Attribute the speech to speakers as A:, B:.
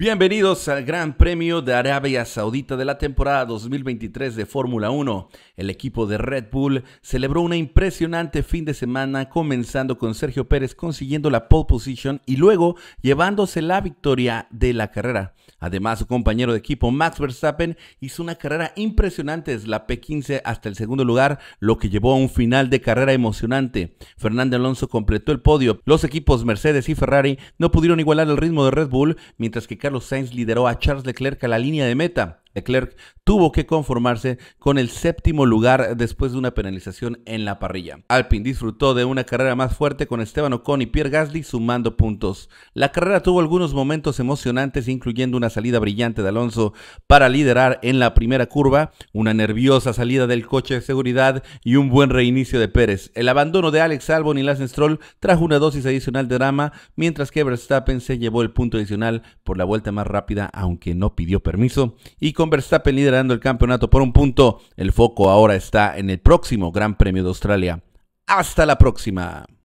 A: Bienvenidos al Gran Premio de Arabia Saudita de la temporada 2023 de Fórmula 1. El equipo de Red Bull celebró un impresionante fin de semana comenzando con Sergio Pérez consiguiendo la pole position y luego llevándose la victoria de la carrera. Además, su compañero de equipo Max Verstappen hizo una carrera impresionante desde la P15 hasta el segundo lugar, lo que llevó a un final de carrera emocionante. Fernando Alonso completó el podio. Los equipos Mercedes y Ferrari no pudieron igualar el ritmo de Red Bull, mientras que Carlos Sainz lideró a Charles Leclerc a la línea de meta. Leclerc tuvo que conformarse con el séptimo lugar después de una penalización en la parrilla. Alpine disfrutó de una carrera más fuerte con Esteban Ocon y Pierre Gasly sumando puntos. La carrera tuvo algunos momentos emocionantes incluyendo una salida brillante de Alonso para liderar en la primera curva, una nerviosa salida del coche de seguridad y un buen reinicio de Pérez. El abandono de Alex Albon y Lance Stroll trajo una dosis adicional de drama, mientras que Verstappen se llevó el punto adicional por la vuelta más rápida aunque no pidió permiso y con Verstappen liderando el campeonato por un punto, el foco ahora está en el próximo Gran Premio de Australia. Hasta la próxima.